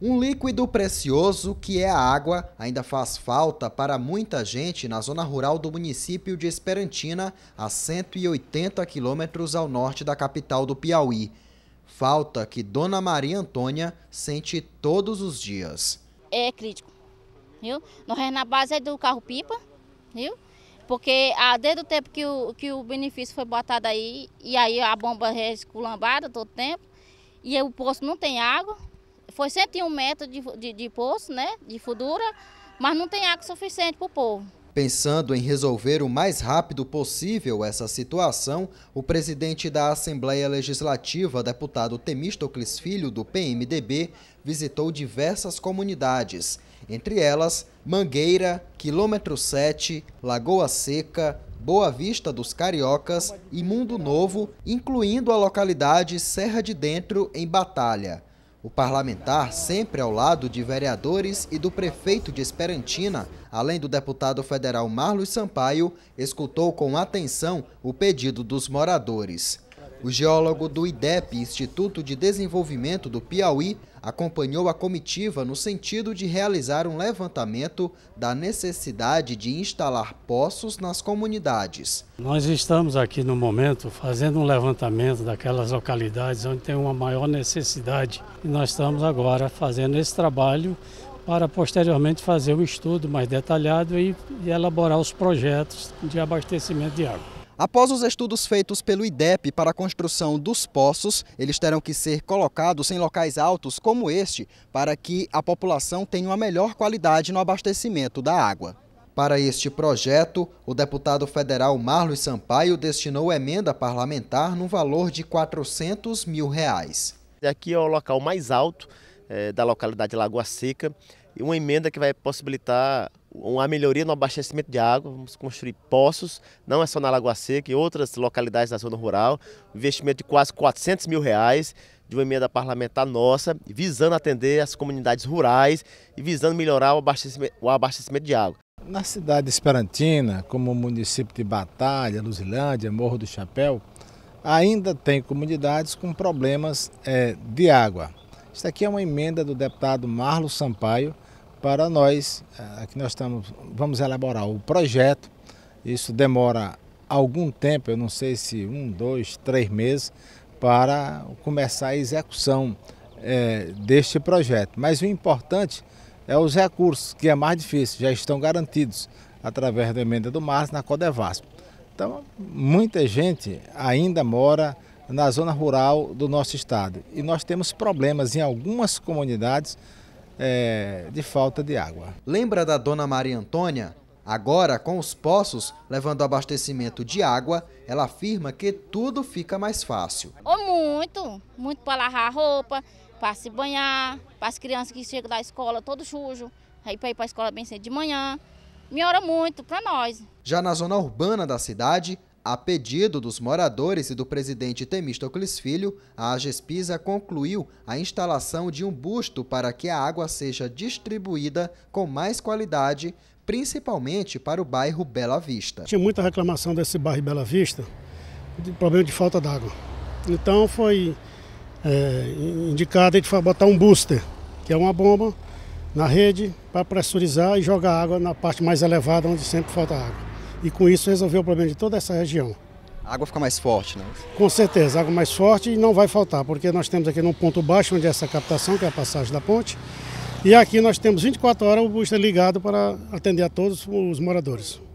Um líquido precioso que é a água ainda faz falta para muita gente na zona rural do município de Esperantina, a 180 quilômetros ao norte da capital do Piauí. Falta que Dona Maria Antônia sente todos os dias. É crítico, viu? Nós é na base é do carro-pipa, viu? Porque ah, desde o tempo que o, que o benefício foi botado aí, e aí a bomba é esculambada todo tempo, e o poço não tem água, foi 101 metros de, de, de poço, né, de fudura, mas não tem água suficiente para o povo. Pensando em resolver o mais rápido possível essa situação, o presidente da Assembleia Legislativa, deputado Temístocles Filho, do PMDB, visitou diversas comunidades, entre elas Mangueira, Quilômetro 7, Lagoa Seca, Boa Vista dos Cariocas e Mundo Novo, incluindo a localidade Serra de Dentro, em Batalha. O parlamentar, sempre ao lado de vereadores e do prefeito de Esperantina, além do deputado federal Marlos Sampaio, escutou com atenção o pedido dos moradores. O geólogo do IDEP, Instituto de Desenvolvimento do Piauí, acompanhou a comitiva no sentido de realizar um levantamento da necessidade de instalar poços nas comunidades. Nós estamos aqui no momento fazendo um levantamento daquelas localidades onde tem uma maior necessidade. E nós estamos agora fazendo esse trabalho para posteriormente fazer um estudo mais detalhado e elaborar os projetos de abastecimento de água. Após os estudos feitos pelo IDEP para a construção dos poços, eles terão que ser colocados em locais altos como este, para que a população tenha uma melhor qualidade no abastecimento da água. Para este projeto, o deputado federal Marlos Sampaio destinou emenda parlamentar no valor de 400 mil reais. Aqui é o local mais alto é, da localidade Lagoa Seca, uma emenda que vai possibilitar uma melhoria no abastecimento de água, vamos construir poços, não é só na Lagoa Seca, em outras localidades da zona rural, investimento de quase 400 mil reais, de uma emenda parlamentar nossa, visando atender as comunidades rurais e visando melhorar o abastecimento, o abastecimento de água. Na cidade esperantina, como o município de Batalha, Luzilândia, Morro do Chapéu, ainda tem comunidades com problemas é, de água. Isso aqui é uma emenda do deputado Marlos Sampaio, para nós, é, aqui nós estamos, vamos elaborar o projeto, isso demora algum tempo, eu não sei se um, dois, três meses, para começar a execução é, deste projeto. Mas o importante é os recursos, que é mais difícil, já estão garantidos através da emenda do MARS na Codevasp. Então, muita gente ainda mora na zona rural do nosso estado e nós temos problemas em algumas comunidades é, de falta de água. Lembra da dona Maria Antônia? Agora, com os poços levando abastecimento de água, ela afirma que tudo fica mais fácil. Oh, muito, muito para lavar a roupa, para se banhar, para as crianças que chegam da escola todo sujo, aí para ir para a escola bem cedo de manhã. Melhora muito para nós. Já na zona urbana da cidade, a pedido dos moradores e do presidente Temístocles Filho, a Agespisa concluiu a instalação de um busto para que a água seja distribuída com mais qualidade, principalmente para o bairro Bela Vista. Tinha muita reclamação desse bairro Bela Vista, de problema de falta d'água. Então foi é, indicado a gente botar um booster, que é uma bomba na rede para pressurizar e jogar água na parte mais elevada onde sempre falta água e com isso resolver o problema de toda essa região. A água fica mais forte, né? Com certeza, água mais forte e não vai faltar, porque nós temos aqui num ponto baixo onde é essa captação, que é a passagem da ponte, e aqui nós temos 24 horas o booster ligado para atender a todos os moradores.